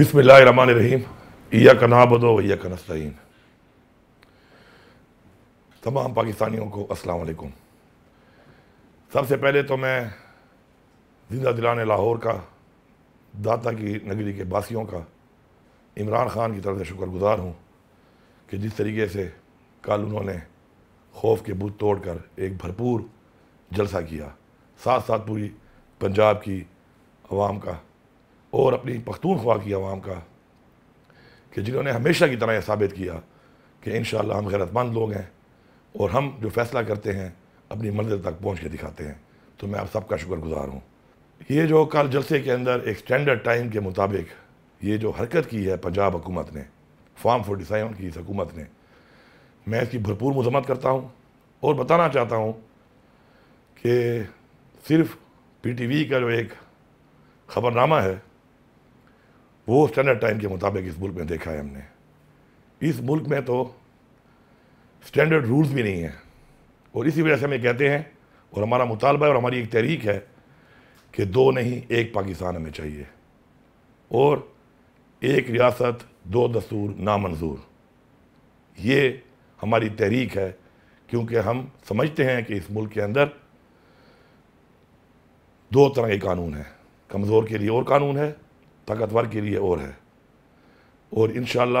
بسم اللہ الرحمن الرحیم الّدو کا نستعین تمام پاکستانیوں کو السلام علیکم سب سے پہلے تو میں زندہ دلان لاہور کا داتا کی نگری کے باسیوں کا عمران خان کی طرف سے شکر گزار ہوں کہ جس طریقے سے کل انہوں نے خوف کے بت توڑ کر ایک بھرپور جلسہ کیا ساتھ ساتھ پوری پنجاب کی عوام کا اور اپنی پختونخوا کی عوام کا کہ جنہوں نے ہمیشہ کی طرح یہ ثابت کیا کہ انشاءاللہ ہم غیرت مند لوگ ہیں اور ہم جو فیصلہ کرتے ہیں اپنی منزل تک پہنچ کے دکھاتے ہیں تو میں آپ سب کا شکر گزار ہوں یہ جو کل جلسے کے اندر ایک سٹینڈرڈ ٹائم کے مطابق یہ جو حرکت کی ہے پنجاب حکومت نے فارم فورٹی سیون کی اس حکومت نے میں اس کی بھرپور مذمت کرتا ہوں اور بتانا چاہتا ہوں کہ صرف پی ٹی وی کا جو ایک خبر نامہ ہے وہ اسٹینڈرڈ ٹائم کے مطابق اس ملک میں دیکھا ہے ہم نے اس ملک میں تو اسٹینڈرڈ رولز بھی نہیں ہیں اور اسی وجہ سے ہم یہ کہتے ہیں اور ہمارا مطالبہ ہے اور ہماری ایک تحریک ہے کہ دو نہیں ایک پاکستان ہمیں چاہیے اور ایک ریاست دو دستور نامنظور یہ ہماری تحریک ہے کیونکہ ہم سمجھتے ہیں کہ اس ملک کے اندر دو طرح کے قانون ہیں کمزور کے لیے اور قانون ہے طاقتور کے لیے اور ہے اور انشاءاللہ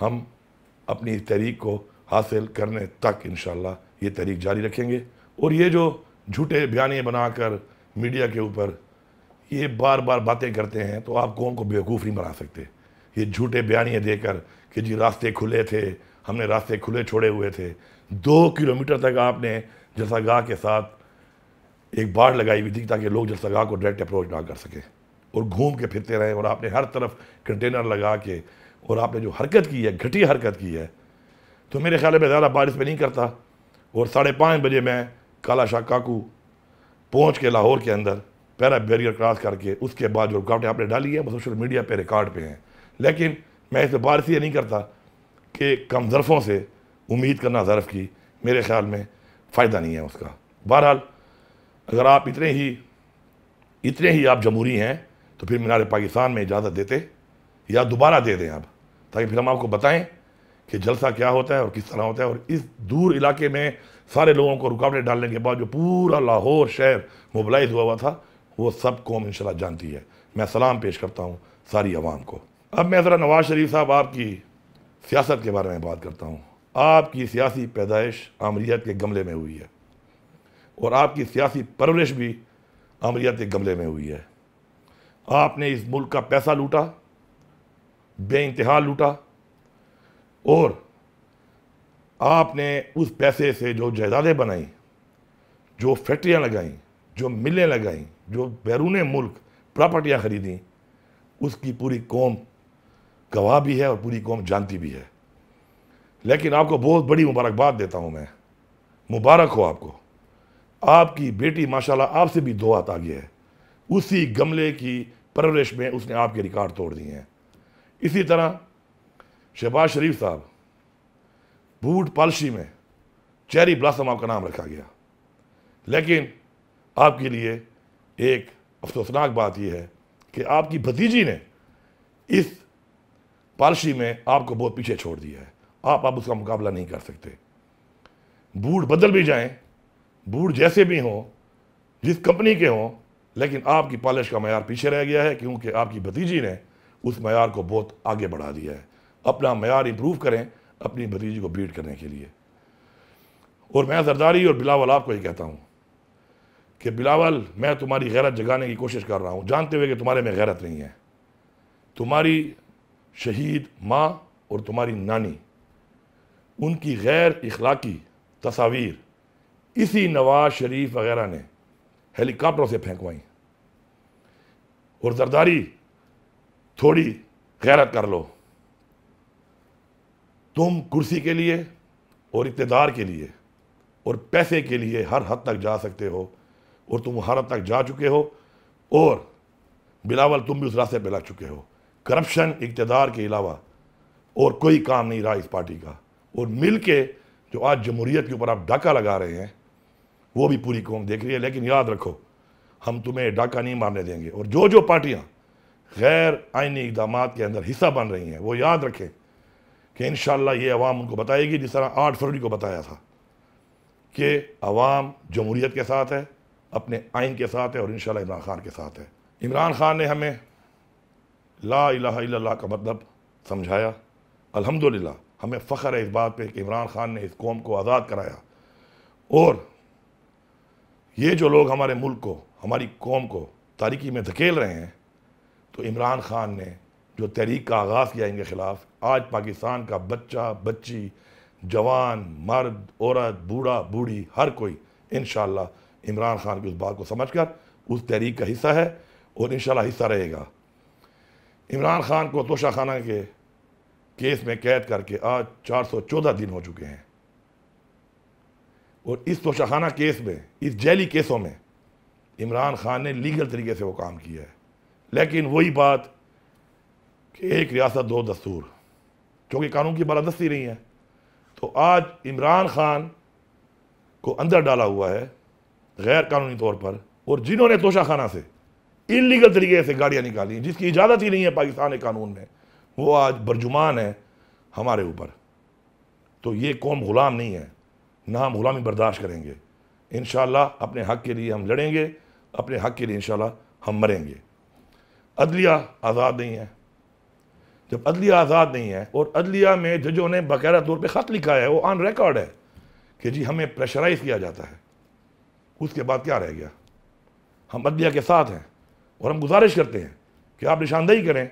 ہم اپنی تحریک کو حاصل کرنے تک انشاءاللہ یہ تحریک جاری رکھیں گے اور یہ جو جھوٹے بیانے بنا کر میڈیا کے اوپر یہ بار بار باتیں کرتے ہیں تو آپ کون کو نہیں بنا سکتے یہ جھوٹے بیانے دے کر کہ جی راستے کھلے تھے ہم نے راستے کھلے چھوڑے ہوئے تھے دو کلومیٹر تک آپ نے جلسہ گاہ کے ساتھ ایک باڑ لگائی ہوئی تھی تاکہ لوگ جلسہ گاہ کو ڈائریکٹ اپروچ نہ کر سکیں اور گھوم کے پھرتے رہے اور آپ نے ہر طرف کنٹینر لگا کے اور آپ نے جو حرکت کی ہے گھٹی حرکت کی ہے تو میرے خیال میں زیادہ بارش میں نہیں کرتا اور ساڑھے پانچ بجے میں کالا شاہ کاکو پہنچ کے لاہور کے اندر پیرا بیریر کراس کر کے اس کے بعد جو رکاوٹیں آپ نے ڈالی ہے وہ سوشل میڈیا پہ ریکارڈ پہ ہیں لیکن میں اس پہ بارش یہ نہیں کرتا کہ کم ظرفوں سے امید کرنا ظرف کی میرے خیال میں فائدہ نہیں ہے اس کا بہرحال اگر آپ اتنے ہی اتنے ہی آپ جمہوری ہیں تو پھر مینار پاکستان میں اجازت دیتے یا دوبارہ دے دیں آپ تاکہ پھر ہم آپ کو بتائیں کہ جلسہ کیا ہوتا ہے اور کس طرح ہوتا ہے اور اس دور علاقے میں سارے لوگوں کو رکاوٹیں ڈالنے کے بعد جو پورا لاہور شہر موبلائز ہوا ہوا تھا وہ سب قوم انشاءاللہ جانتی ہے میں سلام پیش کرتا ہوں ساری عوام کو اب میں ذرا نواز شریف صاحب آپ کی سیاست کے بارے میں بات کرتا ہوں آپ کی سیاسی پیدائش عامریت کے گملے میں ہوئی ہے اور آپ کی سیاسی پرورش بھی عامریت کے گملے میں ہوئی ہے آپ نے اس ملک کا پیسہ لوٹا بے انتہا لوٹا اور آپ نے اس پیسے سے جو جائیدادیں بنائیں جو فیکٹریاں لگائیں جو ملیں لگائیں جو بیرون ملک پراپرٹیاں خریدیں اس کی پوری قوم گواہ بھی ہے اور پوری قوم جانتی بھی ہے لیکن آپ کو بہت بڑی مبارکباد دیتا ہوں میں مبارک ہو آپ کو آپ کی بیٹی ماشاءاللہ آپ سے بھی دعا آ گیا ہے اسی گملے کی پرورش میں اس نے آپ کے ریکارڈ توڑ دیے ہیں اسی طرح شہباز شریف صاحب بوٹ پالشی میں چیری بلاسم آپ کا نام رکھا گیا لیکن آپ کے لیے ایک افسوسناک بات یہ ہے کہ آپ کی بھتیجی نے اس پالشی میں آپ کو بہت پیچھے چھوڑ دیا ہے آپ آپ اس کا مقابلہ نہیں کر سکتے بوٹ بدل بھی جائیں بوٹ جیسے بھی ہوں جس کمپنی کے ہوں لیکن آپ کی پالش کا معیار پیچھے رہ گیا ہے کیونکہ آپ کی بھتیجی نے اس معیار کو بہت آگے بڑھا دیا ہے اپنا معیار امپروو کریں اپنی بھتیجی کو بیٹ کرنے کے لیے اور میں زرداری اور بلاول آپ کو یہ کہتا ہوں کہ بلاول میں تمہاری غیرت جگانے کی کوشش کر رہا ہوں جانتے ہوئے کہ تمہارے میں غیرت نہیں ہے تمہاری شہید ماں اور تمہاری نانی ان کی غیر اخلاقی تصاویر اسی نواز شریف وغیرہ نے ہیلی کاپٹروں سے پھینکوائیں اور زرداری تھوڑی غیرت کر لو تم کرسی کے لیے اور اقتدار کے لیے اور پیسے کے لیے ہر حد تک جا سکتے ہو اور تم ہر حد تک جا چکے ہو اور بلاول تم بھی اس راستے پہ لگ چکے ہو کرپشن اقتدار کے علاوہ اور کوئی کام نہیں رہا اس پارٹی کا اور مل کے جو آج جمہوریت کے اوپر آپ ڈاکہ لگا رہے ہیں وہ بھی پوری قوم دیکھ رہی ہے لیکن یاد رکھو ہم تمہیں ڈاکہ نہیں مارنے دیں گے اور جو جو پارٹیاں غیر آئینی اقدامات کے اندر حصہ بن رہی ہیں وہ یاد رکھیں کہ انشاءاللہ یہ عوام ان کو بتائے گی جس طرح آٹھ فروری کو بتایا تھا کہ عوام جمہوریت کے ساتھ ہے اپنے آئین کے ساتھ ہے اور انشاءاللہ عمران خان کے ساتھ ہے عمران خان نے ہمیں لا الہ الا اللہ کا مطلب سمجھایا الحمدللہ ہمیں فخر ہے اس بات پہ کہ عمران خان نے اس قوم کو آزاد کرایا اور یہ جو لوگ ہمارے ملک کو ہماری قوم کو تاریکی میں دھکیل رہے ہیں تو عمران خان نے جو تحریک کا آغاز کیا ان کے خلاف آج پاکستان کا بچہ بچی جوان مرد عورت بوڑھا بوڑھی ہر کوئی انشاءاللہ عمران خان کی اس بات کو سمجھ کر اس تحریک کا حصہ ہے اور انشاءاللہ حصہ رہے گا عمران خان کو توشہ خانہ کے کیس میں قید کر کے آج چار سو چودہ دن ہو چکے ہیں اور اس توشہ کیس میں اس جیلی کیسوں میں عمران خان نے لیگل طریقے سے وہ کام کیا ہے لیکن وہی بات کہ ایک ریاست دو دستور چونکہ قانون کی بالادستی نہیں ہے تو آج عمران خان کو اندر ڈالا ہوا ہے غیر قانونی طور پر اور جنہوں نے توشہ خانہ سے ان لیگل طریقے سے گاڑیاں نکالی ہیں جس کی اجازت ہی نہیں ہے پاکستان قانون میں وہ آج برجمان ہے ہمارے اوپر تو یہ قوم غلام نہیں ہے نہ ہم غلامی برداشت کریں گے انشاءاللہ اپنے حق کے لیے ہم لڑیں گے اپنے حق کے لیے انشاءاللہ ہم مریں گے عدلیہ آزاد نہیں ہے جب عدلیہ آزاد نہیں ہے اور عدلیہ میں ججوں نے باقاعدہ طور پہ خط لکھا ہے وہ آن ریکارڈ ہے کہ جی ہمیں پریشرائز کیا جاتا ہے اس کے بعد کیا رہ گیا ہم عدلیہ کے ساتھ ہیں اور ہم گزارش کرتے ہیں کہ آپ نشاندہی کریں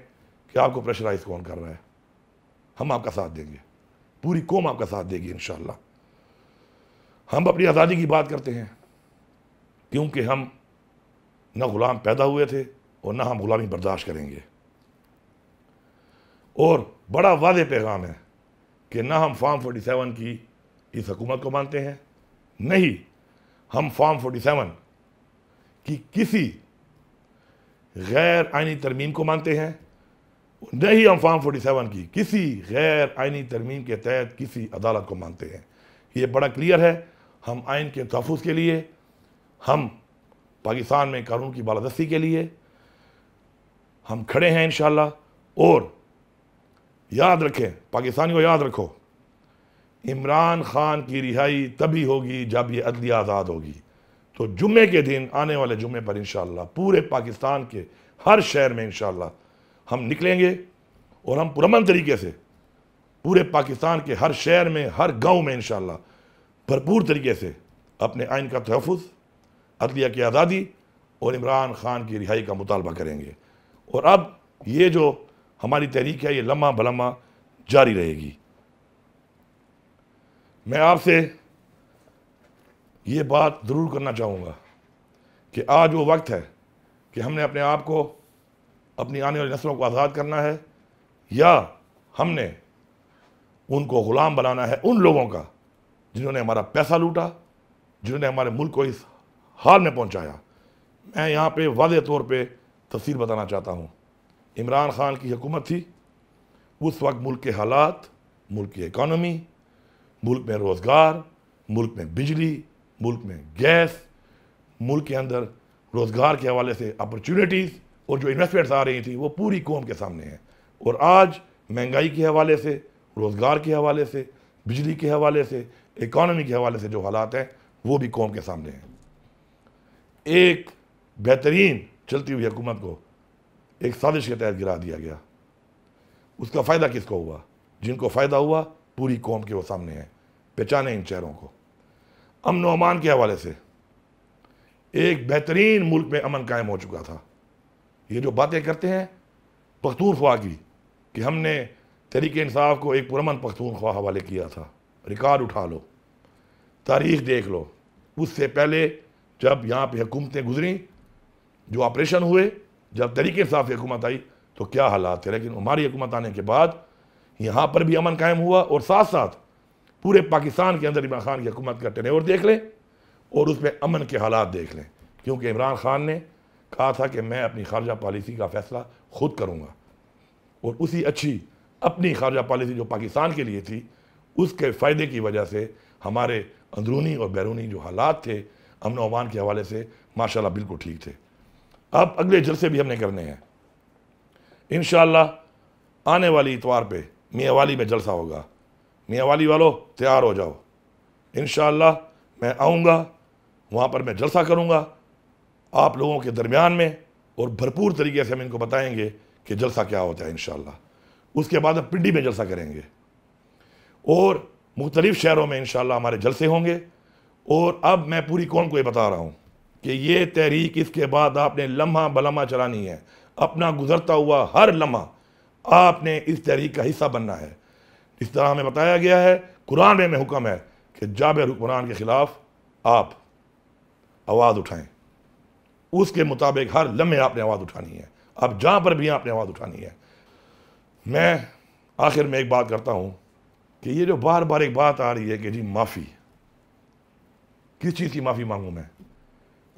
کہ آپ کو پریشرائز کون کر رہا ہے ہم آپ کا ساتھ دیں گے پوری قوم آپ کا ساتھ دے گی انشاءاللہ ہم اپنی آزادی کی بات کرتے ہیں کیونکہ ہم نہ غلام پیدا ہوئے تھے اور نہ ہم غلامی برداشت کریں گے اور بڑا واضح پیغام ہے کہ نہ ہم فارم فورٹی سیون کی اس حکومت کو مانتے ہیں نہیں ہم فارم فورٹی سیون کی کسی غیر آئینی ترمیم کو مانتے ہیں نہیں ہم فارم فورٹی سیون کی کسی غیر آئینی ترمیم کے تحت کسی عدالت کو مانتے ہیں یہ بڑا کلیئر ہے ہم آئین کے تحفظ کے لیے ہم پاکستان میں قانون کی بالادستی کے لیے ہم کھڑے ہیں انشاءاللہ اور یاد رکھیں پاکستانی کو یاد رکھو عمران خان کی رہائی تبھی ہوگی جب یہ عدلی آزاد ہوگی تو جمعے کے دن آنے والے جمعے پر انشاءاللہ پورے پاکستان کے ہر شہر میں انشاءاللہ ہم نکلیں گے اور ہم پرمن طریقے سے پورے پاکستان کے ہر شہر میں ہر گاؤں میں انشاءاللہ بھرپور طریقے سے اپنے آئین کا تحفظ عدلیہ کی آزادی اور عمران خان کی رہائی کا مطالبہ کریں گے اور اب یہ جو ہماری تحریک ہے یہ لمحہ بلمہ جاری رہے گی میں آپ سے یہ بات ضرور کرنا چاہوں گا کہ آج وہ وقت ہے کہ ہم نے اپنے آپ کو اپنی آنے والی نسلوں کو آزاد کرنا ہے یا ہم نے ان کو غلام بنانا ہے ان لوگوں کا جنہوں نے ہمارا پیسہ لوٹا جنہوں نے ہمارے ملک کو اس حال میں پہنچایا میں یہاں پہ واضح طور پہ تفصیل بتانا چاہتا ہوں عمران خان کی حکومت تھی اس وقت ملک کے حالات ملک کی اکانومی ملک میں روزگار ملک میں بجلی ملک میں گیس ملک کے اندر روزگار کے حوالے سے اپرچونیٹیز اور جو انویسٹمنٹس آ رہی تھیں وہ پوری قوم کے سامنے ہیں اور آج مہنگائی کے حوالے سے روزگار کے حوالے سے بجلی کے حوالے سے اکانومی کے حوالے سے جو حالات ہیں وہ بھی قوم کے سامنے ہیں ایک بہترین چلتی ہوئی حکومت کو ایک سازش کے تحت گرا دیا گیا اس کا فائدہ کس کو ہوا جن کو فائدہ ہوا پوری قوم کے وہ سامنے ہیں پہچانے ان چہروں کو امن و امان کے حوالے سے ایک بہترین ملک میں امن قائم ہو چکا تھا یہ جو باتیں کرتے ہیں پختونخوا کی کہ ہم نے تحریک انصاف کو ایک پرامن پختون پختونخوا حوالے کیا تھا ریکارڈ اٹھا لو تاریخ دیکھ لو اس سے پہلے جب یہاں پہ حکومتیں گزریں جو آپریشن ہوئے جب طریقے صاف حکومت آئی تو کیا حالات تھے لیکن ہماری حکومت آنے کے بعد یہاں پر بھی امن قائم ہوا اور ساتھ ساتھ پورے پاکستان کے اندر عمران خان کی حکومت کا ٹنیور دیکھ لیں اور اس پہ امن کے حالات دیکھ لیں کیونکہ عمران خان نے کہا تھا کہ میں اپنی خارجہ پالیسی کا فیصلہ خود کروں گا اور اسی اچھی اپنی خارجہ پالیسی جو پاکستان کے لیے تھی اس کے فائدے کی وجہ سے ہمارے اندرونی اور بیرونی جو حالات تھے امن و امان کے حوالے سے ماشاءاللہ بالکل ٹھیک تھے اب اگلے جلسے بھی ہم نے کرنے ہیں انشاءاللہ آنے والی اتوار پہ میاں والی میں جلسہ ہوگا میاں والی والو تیار ہو جاؤ انشاءاللہ میں آؤں گا وہاں پر میں جلسہ کروں گا آپ لوگوں کے درمیان میں اور بھرپور طریقے سے ہم ان کو بتائیں گے کہ جلسہ کیا ہوتا ہے انشاءاللہ اس کے بعد ہم پنڈی میں جلسہ کریں گے اور مختلف شہروں میں انشاءاللہ ہمارے جلسے ہوں گے اور اب میں پوری قوم کو یہ بتا رہا ہوں کہ یہ تحریک اس کے بعد آپ نے لمحہ بلمحہ چلانی ہے اپنا گزرتا ہوا ہر لمحہ آپ نے اس تحریک کا حصہ بننا ہے اس طرح ہمیں بتایا گیا ہے قرآن میں حکم ہے کہ جابر حکمران کے خلاف آپ آواز اٹھائیں اس کے مطابق ہر لمحے آپ نے آواز اٹھانی ہے اب جہاں پر بھی آپ نے آواز اٹھانی ہے میں آخر میں ایک بات کرتا ہوں کہ یہ جو بار بار ایک بات آ رہی ہے کہ جی معافی کس چیز کی معافی مانگوں میں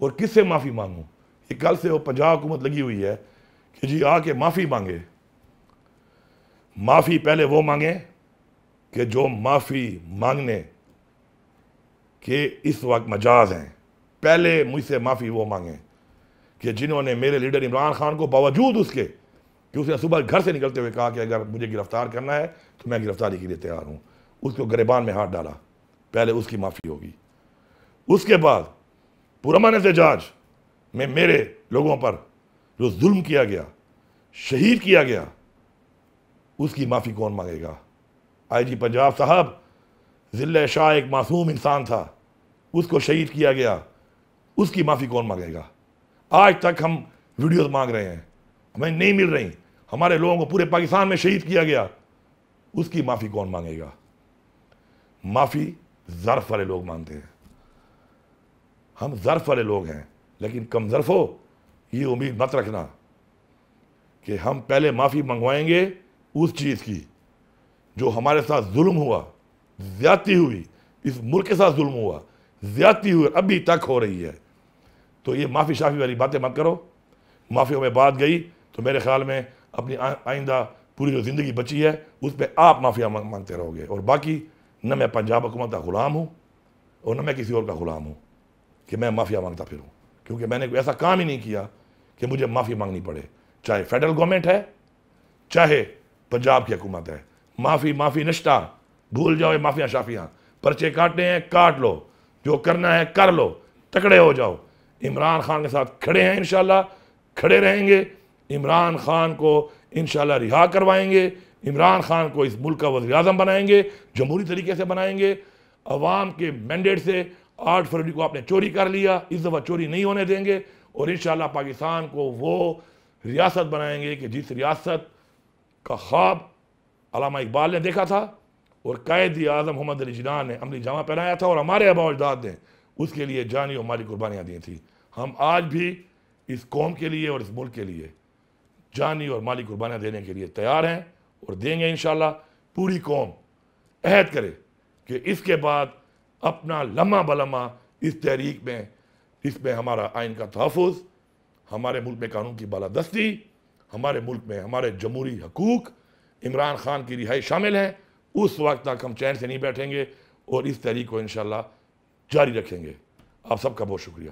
اور کس سے معافی مانگوں ایک کل سے وہ پنجاب حکومت لگی ہوئی ہے کہ جی آ کے معافی مانگے معافی پہلے وہ مانگے کہ جو معافی مانگنے کہ اس وقت مجاز ہیں پہلے مجھ سے معافی وہ مانگیں کہ جنہوں نے میرے لیڈر عمران خان کو باوجود اس کے کہ اس نے صبح گھر سے نکلتے ہوئے کہا کہ اگر مجھے گرفتار کرنا ہے تو میں گرفتاری کے لیے تیار ہوں اس کو گریبان میں ہاتھ ڈالا پہلے اس کی معافی ہوگی اس کے بعد پرامان سے جاج میں میرے لوگوں پر جو ظلم کیا گیا شہید کیا گیا اس کی معافی کون مانگے گا آئی جی پنجاب صاحب ذلہ شاہ ایک معصوم انسان تھا اس کو شہید کیا گیا اس کی معافی کون مانگے گا آج تک ہم ویڈیوز مانگ رہے ہیں ہمیں نہیں مل رہی ہمارے لوگوں کو پورے پاکستان میں شہید کیا گیا اس کی معافی کون مانگے گا معافی ظرف والے لوگ مانتے ہیں ہم ظرف والے لوگ ہیں لیکن کم ظرف ہو یہ امید مت رکھنا کہ ہم پہلے معافی منگوائیں گے اس چیز کی جو ہمارے ساتھ ظلم ہوا زیادتی ہوئی اس ملک کے ساتھ ظلم ہوا زیادتی ہوئی ابھی تک ہو رہی ہے تو یہ معافی شافی والی باتیں مت کرو معافیوں میں بات گئی تو میرے خیال میں اپنی آئندہ پوری جو زندگی بچی ہے اس پہ آپ معافیا مانگتے رہو گے اور باقی نہ میں پنجاب حکومت کا غلام ہوں اور نہ میں کسی اور کا غلام ہوں کہ میں معافیا مانگتا پھر ہوں کیونکہ میں نے کوئی ایسا کام ہی نہیں کیا کہ مجھے معافی مانگنی پڑے چاہے فیڈرل گورنمنٹ ہے چاہے پنجاب کی حکومت ہے معافی معافی نشتہ بھول جاؤ معافیاں شافیاں پرچے کاٹنے ہیں کاٹ لو جو کرنا ہے کر لو تکڑے ہو جاؤ عمران خان کے ساتھ کھڑے ہیں انشاءاللہ کھڑے رہیں گے عمران خان کو انشاءاللہ رہا کروائیں گے عمران خان کو اس ملک کا وزیراعظم بنائیں گے جمہوری طریقے سے بنائیں گے عوام کے مینڈیٹ سے آٹھ فروری کو آپ نے چوری کر لیا اس دفعہ چوری نہیں ہونے دیں گے اور انشاءاللہ پاکستان کو وہ ریاست بنائیں گے کہ جس ریاست کا خواب علامہ اقبال نے دیکھا تھا اور قائد اعظم محمد علی جناح نے عملی جامع پہنایا تھا اور ہمارے ابا اجداد نے اس کے لیے جانی اور مالی قربانیاں دی تھیں ہم آج بھی اس قوم کے لیے اور اس ملک کے لیے جانی اور مالی قربانیاں دینے کے لیے تیار ہیں اور دیں گے انشاءاللہ پوری قوم عہد کرے کہ اس کے بعد اپنا لمحہ بلمہ اس تحریک میں اس میں ہمارا آئین کا تحفظ ہمارے ملک میں قانون کی بالادستی ہمارے ملک میں ہمارے جمہوری حقوق عمران خان کی رہائی شامل ہیں اس وقت تک ہم چین سے نہیں بیٹھیں گے اور اس تحریک کو انشاءاللہ جاری رکھیں گے آپ سب کا بہت شکریہ